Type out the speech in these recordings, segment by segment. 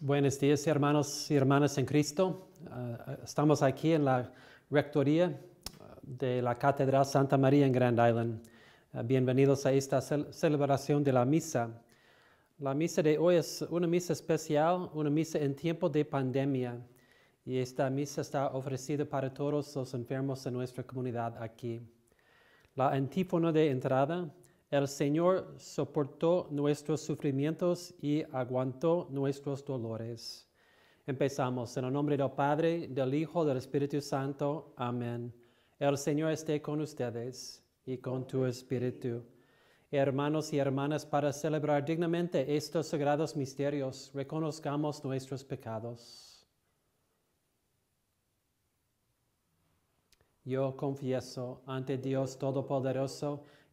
Buenos días, hermanos y hermanas en Cristo. Eh, estamos aquí en la rectoría eh, de la Catedral Santa María en Grand Island. Eh, bienvenidos a esta celebración de la misa. La misa de hoy es una misa especial, una misa en tiempo de pandemia. Y esta misa está ofrecida para todos los enfermos de nuestra comunidad aquí. La antífona de entrada el Señor soportó nuestros sufrimientos y aguantó nuestros dolores. Empezamos en el nombre del Padre, del Hijo, del Espíritu Santo. Amén. El Señor esté con ustedes y con tu espíritu. Hermanos y hermanas, para celebrar dignamente estos sagrados misterios, reconozcamos nuestros pecados. Yo confieso ante Dios Todopoderoso,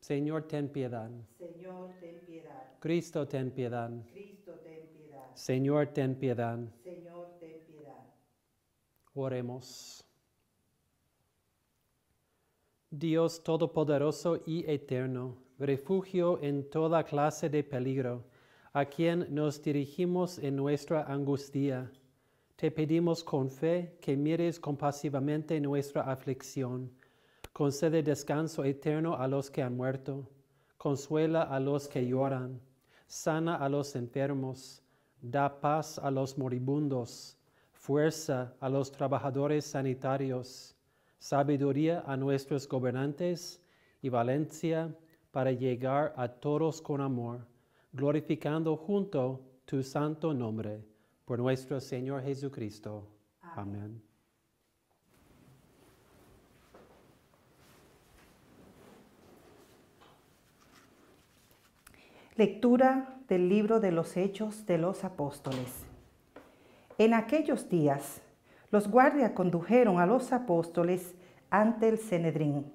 Señor, ten piedad. Señor, ten piedad. Cristo, ten piedad. Cristo, ten piedad. Señor, ten piedad. Señor, ten piedad. Oremos. Dios Todopoderoso y Eterno, refugio en toda clase de peligro, a quien nos dirigimos en nuestra angustia. Te pedimos con fe que mires compasivamente nuestra aflicción Concede descanso eterno a los que han muerto. Consuela a los que lloran. Sana a los enfermos. Da paz a los moribundos. Fuerza a los trabajadores sanitarios. Sabiduría a nuestros gobernantes y valencia para llegar a todos con amor, glorificando junto tu santo nombre, por nuestro Señor Jesucristo. Amén. Lectura del libro de los Hechos de los Apóstoles. En aquellos días, los guardias condujeron a los apóstoles ante el Cenedrín.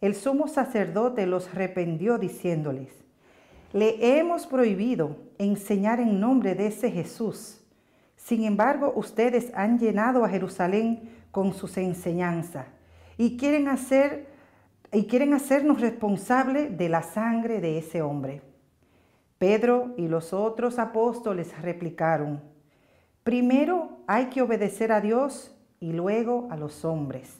El sumo sacerdote los rependió diciéndoles, le hemos prohibido enseñar en nombre de ese Jesús. Sin embargo, ustedes han llenado a Jerusalén con sus enseñanzas y quieren, hacer, y quieren hacernos responsables de la sangre de ese hombre. Pedro y los otros apóstoles replicaron, primero hay que obedecer a Dios y luego a los hombres.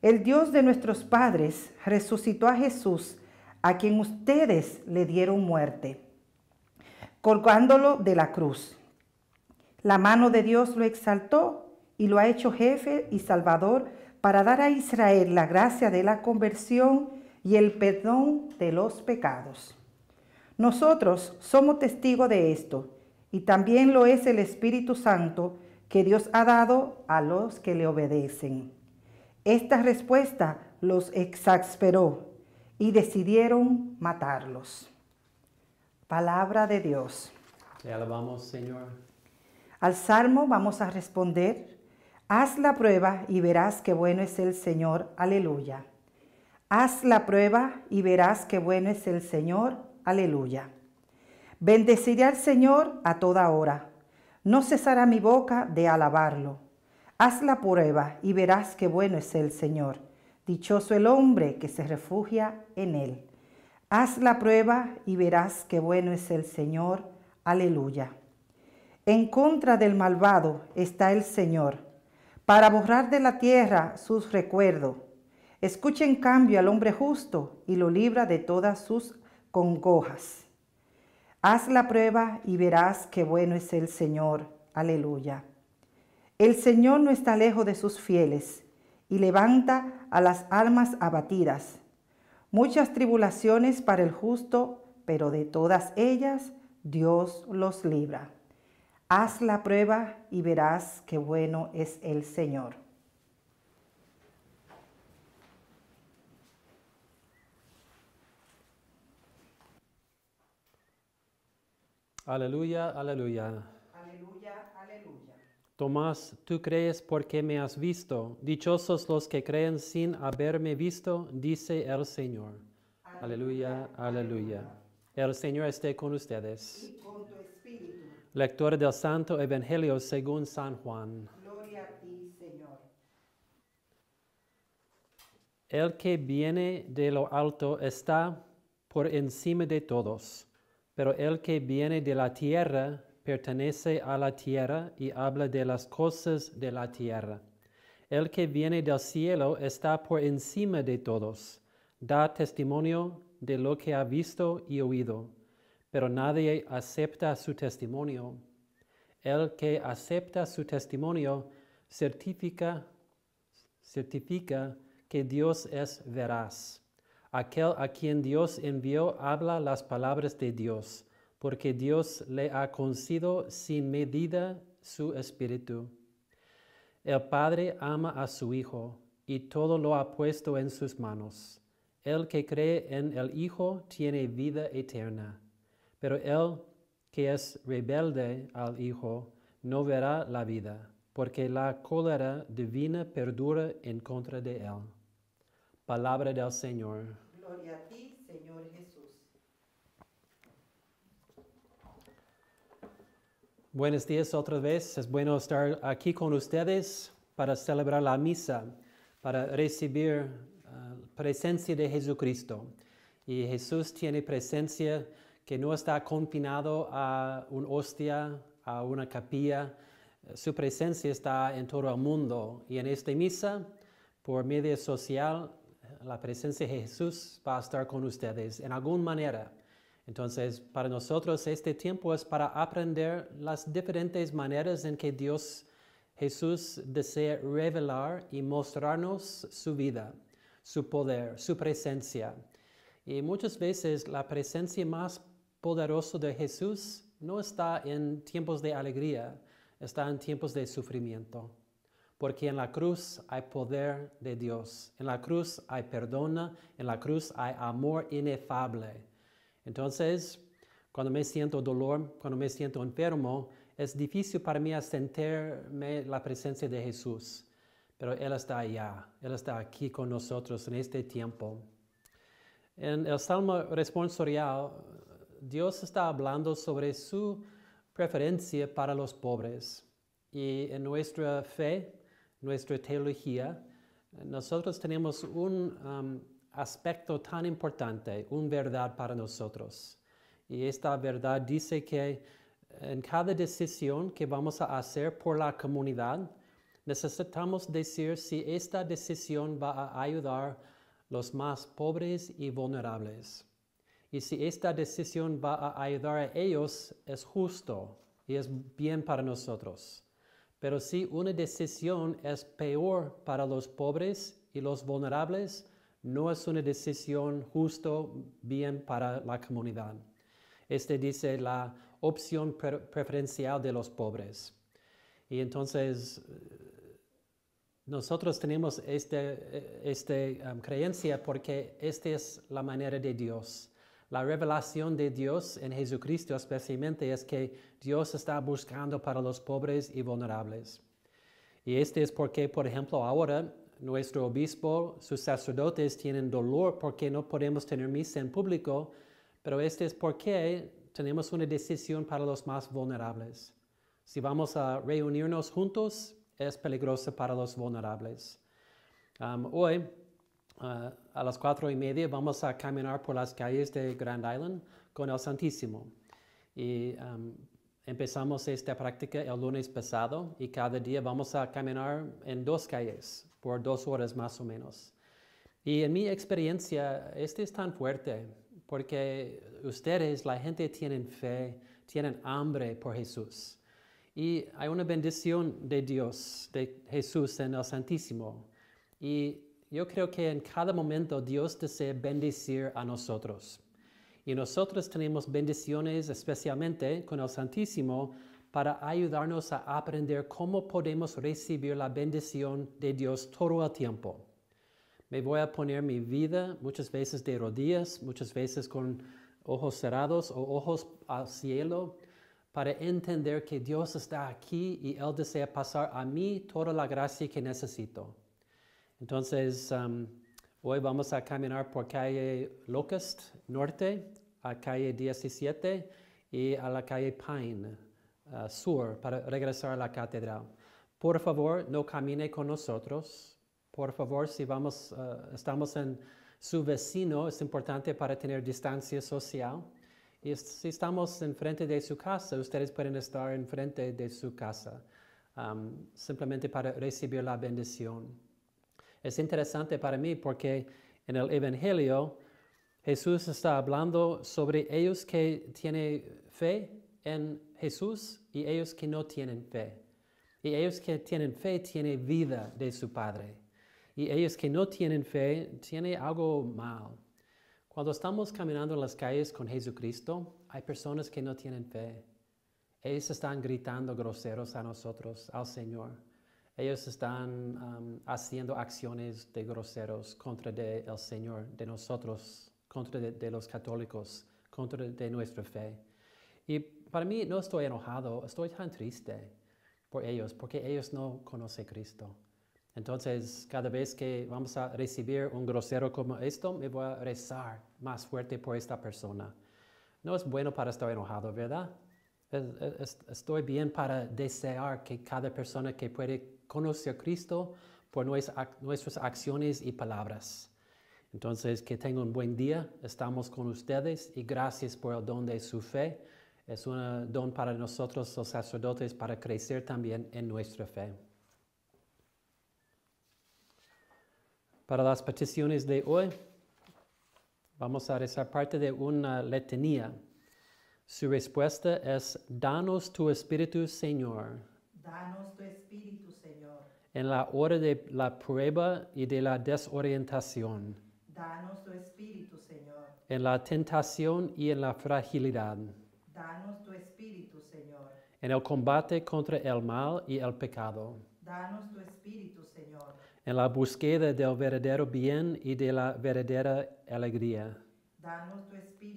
El Dios de nuestros padres resucitó a Jesús, a quien ustedes le dieron muerte, colgándolo de la cruz. La mano de Dios lo exaltó y lo ha hecho jefe y salvador para dar a Israel la gracia de la conversión y el perdón de los pecados. Nosotros somos testigos de esto, y también lo es el Espíritu Santo que Dios ha dado a los que le obedecen. Esta respuesta los exasperó y decidieron matarlos. Palabra de Dios. Te alabamos, Señor. Al salmo vamos a responder, haz la prueba y verás que bueno es el Señor. Aleluya. Haz la prueba y verás que bueno es el Señor. Aleluya. Bendeciré al Señor a toda hora. No cesará mi boca de alabarlo. Haz la prueba y verás qué bueno es el Señor. Dichoso el hombre que se refugia en él. Haz la prueba y verás qué bueno es el Señor. Aleluya. En contra del malvado está el Señor, para borrar de la tierra sus recuerdos. Escucha en cambio al hombre justo y lo libra de todas sus congojas. Haz la prueba y verás qué bueno es el Señor. Aleluya. El Señor no está lejos de sus fieles y levanta a las almas abatidas. Muchas tribulaciones para el justo, pero de todas ellas Dios los libra. Haz la prueba y verás qué bueno es el Señor. Aleluya, aleluya. Aleluya, aleluya. Tomás, tú crees porque me has visto. Dichosos los que creen sin haberme visto, dice el Señor. Aleluya, aleluya. El Señor esté con ustedes. Y con tu espíritu. Lector del Santo Evangelio según San Juan. Gloria a ti, Señor. El que viene de lo alto está por encima de todos pero el que viene de la tierra pertenece a la tierra y habla de las cosas de la tierra. El que viene del cielo está por encima de todos, da testimonio de lo que ha visto y oído, pero nadie acepta su testimonio. El que acepta su testimonio certifica, certifica que Dios es veraz Aquel a quien Dios envió habla las palabras de Dios, porque Dios le ha concedido sin medida su espíritu. El Padre ama a su Hijo y todo lo ha puesto en sus manos. El que cree en el Hijo tiene vida eterna, pero el que es rebelde al Hijo no verá la vida, porque la cólera divina perdura en contra de él. Palabra del Señor. Buenos días otra vez. Es bueno estar aquí con ustedes para celebrar la misa, para recibir la eh, presencia de Jesucristo. Y Jesús tiene presencia que no está confinado a un hostia, a una capilla. Su presencia está en todo el mundo. Y en esta misa, por medio social, la presencia de Jesús va a estar con ustedes en alguna manera entonces, para nosotros este tiempo es para aprender las diferentes maneras en que Dios Jesús desea revelar y mostrarnos su vida, su poder, su presencia. Y muchas veces la presencia más poderosa de Jesús no está en tiempos de alegría, está en tiempos de sufrimiento. Porque en la cruz hay poder de Dios, en la cruz hay perdón, en la cruz hay amor inefable. Entonces, cuando me siento dolor, cuando me siento enfermo, es difícil para mí sentirme la presencia de Jesús, pero Él está allá, Él está aquí con nosotros en este tiempo. En el Salmo responsorial, Dios está hablando sobre su preferencia para los pobres. Y en nuestra fe, nuestra teología, nosotros tenemos un um, aspecto tan importante, una verdad para nosotros. Y esta verdad dice que en cada decisión que vamos a hacer por la comunidad, necesitamos decir si esta decisión va a ayudar los más pobres y vulnerables. Y si esta decisión va a ayudar a ellos, es justo y es bien para nosotros. Pero si una decisión es peor para los pobres y los vulnerables, no es una decisión justo bien para la comunidad. Este dice la opción preferencial de los pobres. Y entonces eh, nosotros tenemos esta eh, este, um, creencia porque esta es la manera de Dios. La revelación de Dios en Jesucristo especialmente es que Dios está buscando para los pobres y vulnerables. Y este es porque, por ejemplo, ahora nuestro obispo, sus sacerdotes tienen dolor porque no podemos tener misa en público, pero este es porque tenemos una decisión para los más vulnerables. Si vamos a reunirnos juntos, es peligroso para los vulnerables. Um, hoy, uh, a las cuatro y media, vamos a caminar por las calles de Grand Island con el Santísimo. Y um, Empezamos esta práctica el lunes pasado y cada día vamos a caminar en dos calles por dos horas más o menos. Y en mi experiencia, este es tan fuerte porque ustedes, la gente, tienen fe, tienen hambre por Jesús. Y hay una bendición de Dios, de Jesús en el Santísimo. Y yo creo que en cada momento Dios desea bendecir a nosotros. Y nosotros tenemos bendiciones especialmente con el Santísimo para ayudarnos a aprender cómo podemos recibir la bendición de Dios todo el tiempo. Me voy a poner mi vida muchas veces de rodillas, muchas veces con ojos cerrados o ojos al cielo, para entender que Dios está aquí y Él desea pasar a mí toda la gracia que necesito. Entonces, um, Hoy vamos a caminar por calle Locust Norte, a calle 17 y a la calle Pine eh, Sur para regresar a la catedral. Por favor, no camine con nosotros. Por favor, si vamos, eh, estamos en su vecino, es importante para tener distancia social. Y si estamos enfrente de su casa, ustedes pueden estar enfrente de su casa, simplemente para recibir la bendición. Es interesante para mí porque en el Evangelio Jesús está hablando sobre ellos que tienen fe en Jesús y ellos que no tienen fe. Y ellos que tienen fe tienen vida de su Padre. Y ellos que no tienen fe tienen algo mal. Cuando estamos caminando en las calles con Jesucristo, hay personas que no tienen fe. Ellos están gritando groseros a nosotros, al Señor. Ellos están haciendo acciones de groseros contra el Señor, de nosotros, contra de, los católicos, contra de nuestra fe. Y para mí no estoy enojado, estoy tan triste por ellos, porque ellos no conocen a Cristo. Entonces, cada vez que vamos a recibir un grosero como esto, me voy a rezar más fuerte por esta persona. No es bueno para estar enojado, ¿verdad? Estoy bien para desear que cada persona que puede conocer a Cristo por nuestras acciones y palabras. Entonces, que tenga un buen día. Estamos con ustedes y gracias por el don de su fe. Es un don para nosotros los sacerdotes para crecer también en nuestra fe. Para las peticiones de hoy, vamos a rezar parte de una letanía. Su respuesta es, danos tu Espíritu, Señor. Danos tu Espíritu, Señor. En la hora de la prueba y de la desorientación. Danos tu Espíritu, Señor. En la tentación y en la fragilidad. Danos tu Espíritu, Señor. En el combate contra el mal y el pecado. Danos tu Espíritu, Señor. En la búsqueda del verdadero bien y de la verdadera alegría. Danos tu Espíritu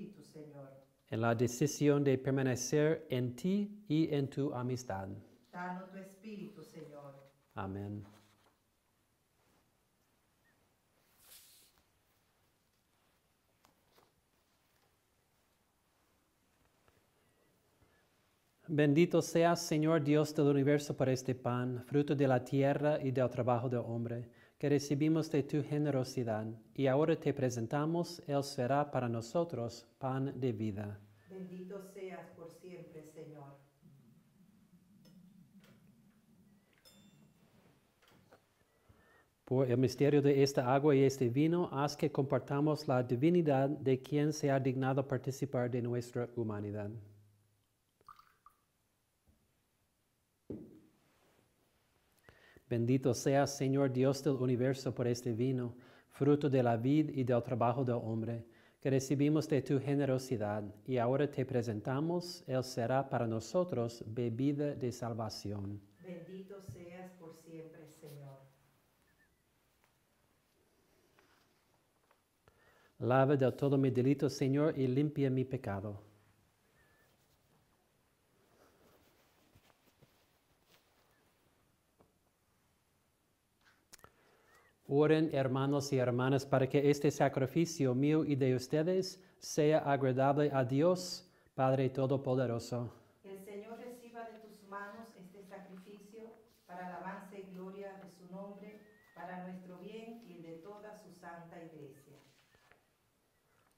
en la decisión de permanecer en ti y en tu amistad. Danos tu espíritu, Señor. Amén. Bendito seas, Señor Dios del universo, por este pan, fruto de la tierra y del trabajo del hombre que recibimos de tu generosidad, y ahora te presentamos, Él será para nosotros pan de vida. Bendito seas por siempre, Señor. Por el misterio de esta agua y este vino, haz que compartamos la divinidad de quien se ha dignado participar de nuestra humanidad. Bendito seas, Señor Dios del universo, por este vino, fruto de la vid y del trabajo del hombre, que recibimos de tu generosidad, y ahora te presentamos, Él será para nosotros bebida de salvación. Bendito seas por siempre, Señor. Lava de todo mi delito, Señor, y limpia mi pecado. Oren, hermanos y hermanas, para que este sacrificio mío y de ustedes sea agradable a Dios, Padre Todopoderoso. Que el Señor reciba de tus manos este sacrificio para alabanza y gloria de su nombre, para nuestro bien y el de toda su santa iglesia.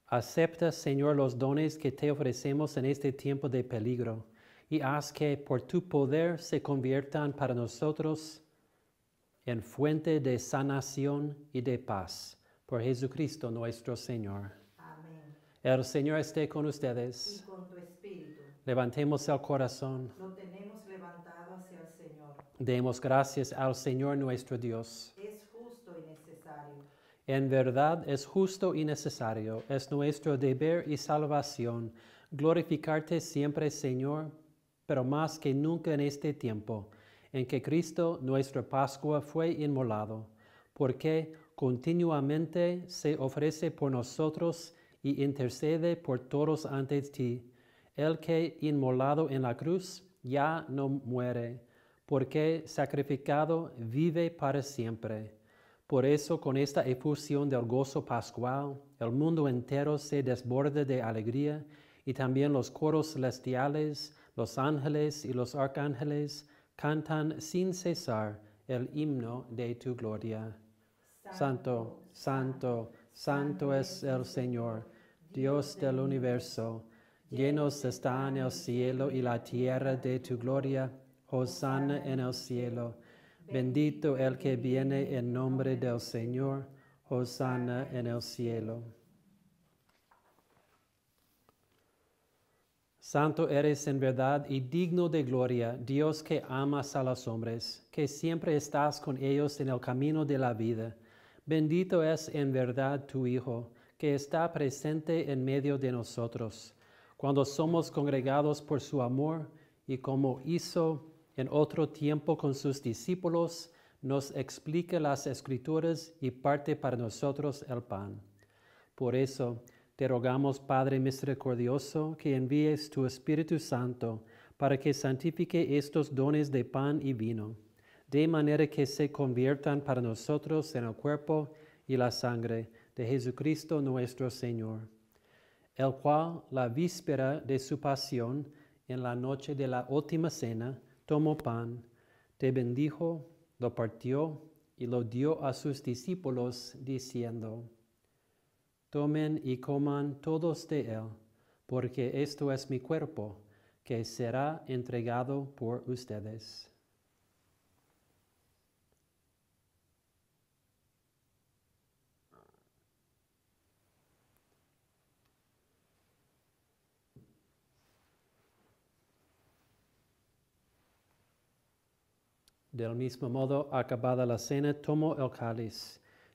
Acepta, Señor, los dones que te ofrecemos en este tiempo de peligro, y haz que por tu poder se conviertan para nosotros en fuente de sanación y de paz. Por Jesucristo nuestro Señor. Amén. El Señor esté con ustedes. Levantemos el corazón. tenemos levantado hacia el Señor. Demos gracias al Señor nuestro Dios. Es justo y necesario. En verdad es justo y necesario. Es nuestro deber y salvación glorificarte siempre, Señor, pero más que nunca en este tiempo en que Cristo, nuestra Pascua, fue inmolado, porque continuamente se ofrece por nosotros y intercede por todos ante ti. El que inmolado en la cruz ya no muere, porque sacrificado vive para siempre. Por eso con esta efusión del gozo pascual, el mundo entero se desborda de alegría y también los coros celestiales, los ángeles y los arcángeles cantan sin cesar el himno de tu gloria. Santo, santo, santo es el Señor, Dios del universo. Llenos están el cielo y la tierra de tu gloria. Hosanna en el cielo. Bendito el que viene en nombre del Señor. Hosanna en el cielo. Santo eres en verdad y digno de gloria, Dios que amas a los hombres, que siempre estás con ellos en el camino de la vida. Bendito es en verdad tu Hijo, que está presente en medio de nosotros, cuando somos congregados por su amor y como hizo en otro tiempo con sus discípulos, nos explica las escrituras y parte para nosotros el pan. Por eso, te rogamos, Padre misericordioso, que envíes tu Espíritu Santo para que santifique estos dones de pan y vino, de manera que se conviertan para nosotros en el cuerpo y la sangre de Jesucristo nuestro Señor, el cual, la víspera de su pasión, en la noche de la última cena, tomó pan, te bendijo, lo partió y lo dio a sus discípulos, diciendo, Tomen y coman todos de él, porque esto es mi cuerpo, que será entregado por ustedes. Del mismo modo, acabada la cena, tomo el cáliz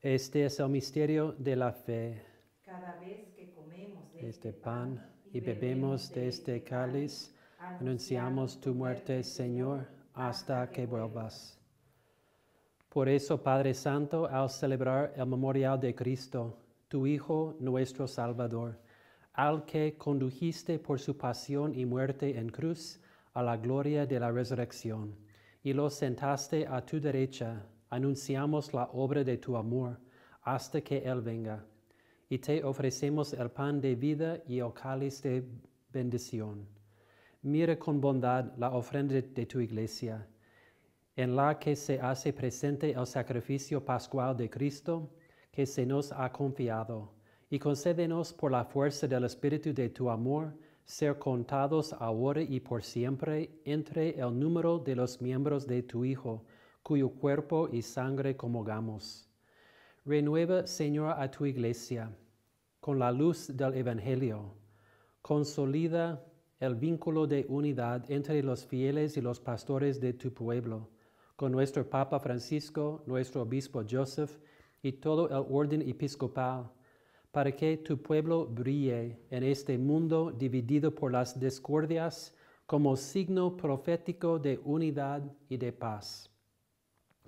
Este es el misterio de la fe. Cada vez que comemos de este, este pan y bebemos de este, este cáliz, anunciamos tu muerte, Señor, hasta que vuelvas. Por eso, Padre Santo, al celebrar el memorial de Cristo, tu Hijo, nuestro Salvador, al que condujiste por su pasión y muerte en cruz a la gloria de la resurrección, y lo sentaste a tu derecha anunciamos la obra de tu amor hasta que Él venga, y te ofrecemos el pan de vida y el cáliz de bendición. Mira con bondad la ofrenda de tu iglesia, en la que se hace presente el sacrificio pascual de Cristo que se nos ha confiado, y concédenos por la fuerza del Espíritu de tu amor, ser contados ahora y por siempre entre el número de los miembros de tu Hijo, cuyo cuerpo y sangre hagamos. Renueva, Señor, a tu iglesia con la luz del Evangelio. Consolida el vínculo de unidad entre los fieles y los pastores de tu pueblo, con nuestro Papa Francisco, nuestro Obispo Joseph y todo el orden episcopal, para que tu pueblo brille en este mundo dividido por las discordias como signo profético de unidad y de paz.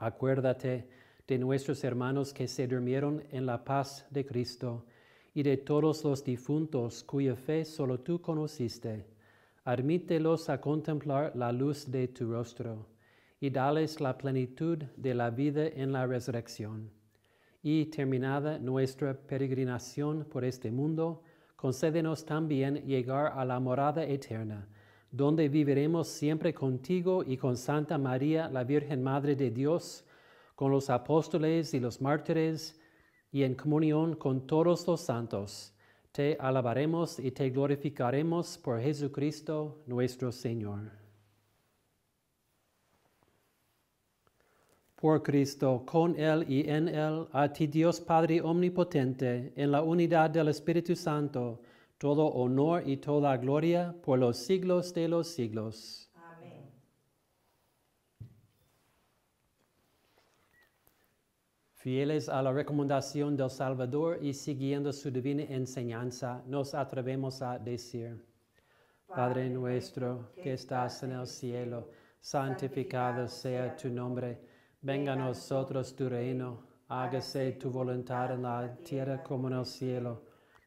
Acuérdate de nuestros hermanos que se durmieron en la paz de Cristo y de todos los difuntos cuya fe solo tú conociste. Admítelos a contemplar la luz de tu rostro y dales la plenitud de la vida en la resurrección. Y terminada nuestra peregrinación por este mundo, concédenos también llegar a la morada eterna donde viviremos siempre contigo y con Santa María, la Virgen Madre de Dios, con los apóstoles y los mártires, y en comunión con todos los santos. Te alabaremos y te glorificaremos por Jesucristo nuestro Señor. Por Cristo, con Él y en Él, a ti Dios Padre Omnipotente, en la unidad del Espíritu Santo, todo honor y toda gloria por los siglos de los siglos. Amén. Fieles a la recomendación del Salvador y siguiendo su divina enseñanza, nos atrevemos a decir, Padre nuestro que estás en el cielo, santificado sea tu nombre, venga a nosotros tu reino, hágase tu voluntad en la tierra como en el cielo.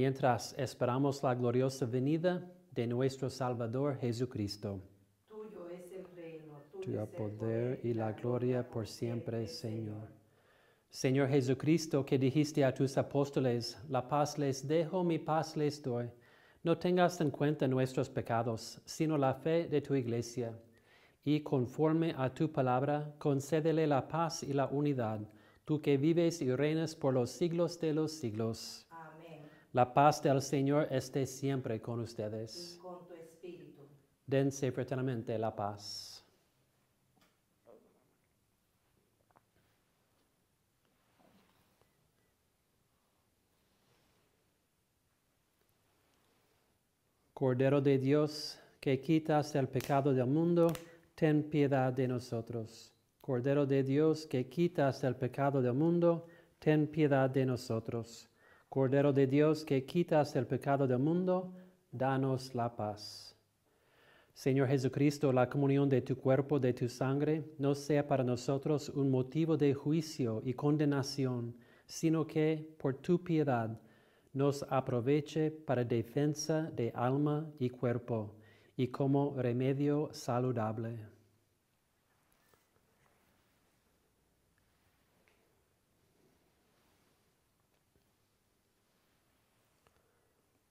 mientras esperamos la gloriosa venida de nuestro Salvador Jesucristo. Tuyo es el reino, tuyo poder y la gloria por siempre, Señor. Señor Jesucristo, que dijiste a tus apóstoles, la paz les dejo, mi paz les doy. No tengas en cuenta nuestros pecados, sino la fe de tu iglesia. Y conforme a tu palabra, concédele la paz y la unidad, tú que vives y reinas por los siglos de los siglos. La paz del Señor esté siempre con ustedes. Dense fraternamente la paz. Cordero de Dios, que quitas el pecado del mundo, ten piedad de nosotros. Cordero de Dios, que quitas el pecado del mundo, ten piedad de nosotros. Cordero de Dios que quitas el pecado del mundo, danos la paz. Señor Jesucristo, la comunión de tu cuerpo, de tu sangre, no sea para nosotros un motivo de juicio y condenación, sino que, por tu piedad, nos aproveche para defensa de alma y cuerpo, y como remedio saludable.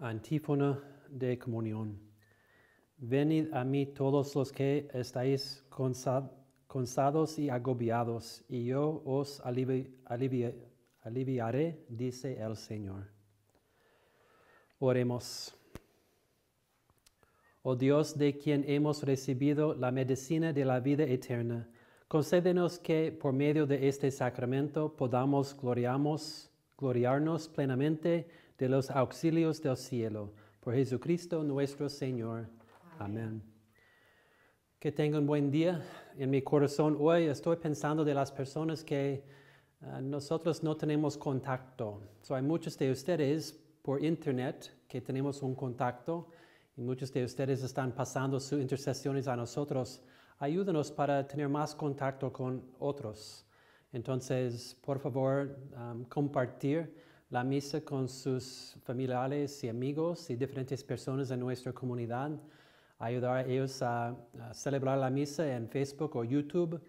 Antífona de comunión. Venid a mí todos los que estáis cansados y agobiados, y yo os aliviaré, dice el Señor. Oremos. Oh Dios, de quien hemos recibido la medicina de la vida eterna, concédenos que por medio de este sacramento podamos gloriamos, gloriarnos plenamente de los auxilios del cielo. Por Jesucristo nuestro Señor. Amén. Que tengan buen día. En mi corazón hoy estoy pensando de las personas que eh, nosotros no tenemos contacto. hay muchos de ustedes por internet que tenemos un contacto y muchos de ustedes están pasando sus intercesiones a nosotros. Ayúdenos para tener más contacto con otros. Entonces, por favor, um, compartir la misa con sus familiares y amigos y diferentes personas de nuestra comunidad, ayudar a ellos a, celebrar la misa en Facebook o YouTube.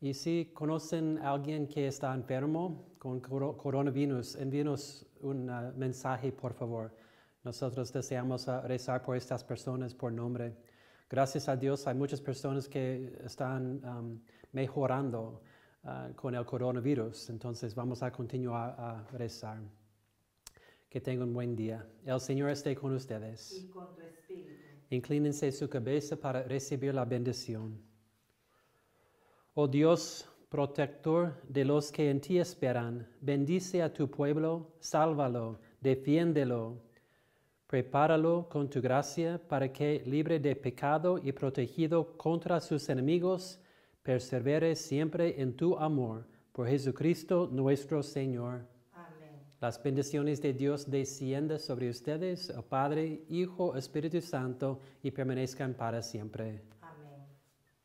Y si conocen a alguien que está enfermo con coronavirus, envíenos un uh, mensaje, por favor. Nosotros deseamos uh, rezar por estas personas por nombre. Gracias a Dios hay muchas personas que están um, mejorando uh, con el coronavirus, entonces vamos a continuar a rezar. Que tenga un buen día. El Señor esté con ustedes. Inclínense su cabeza para recibir la bendición. Oh Dios, protector de los que en ti esperan, bendice a tu pueblo, sálvalo, defiéndelo. Prepáralo con tu gracia para que, libre de pecado y protegido contra sus enemigos, persevere siempre en tu amor. Por Jesucristo nuestro Señor. Las bendiciones de Dios descienda sobre ustedes, oh Padre, Hijo, Espíritu Santo, y permanezcan para siempre. Amén.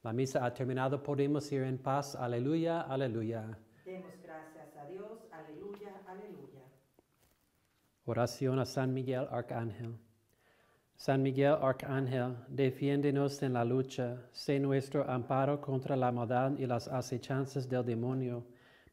La misa ha terminado, podemos ir en paz. Aleluya, aleluya. Demos gracias a Dios, aleluya, aleluya. Oración a San Miguel Arcángel. San Miguel Arcángel, defiéndenos en la lucha, sé nuestro amparo contra la maldad y las acechanzas del demonio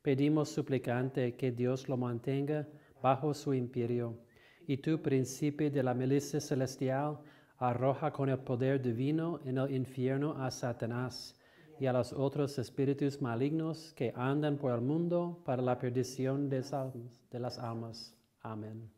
pedimos suplicante que Dios lo mantenga bajo su imperio. Y tú, príncipe de la milicia celestial, arroja con el poder divino en el infierno a Satanás y a los otros espíritus malignos que andan por el mundo para la perdición de las almas. Amén.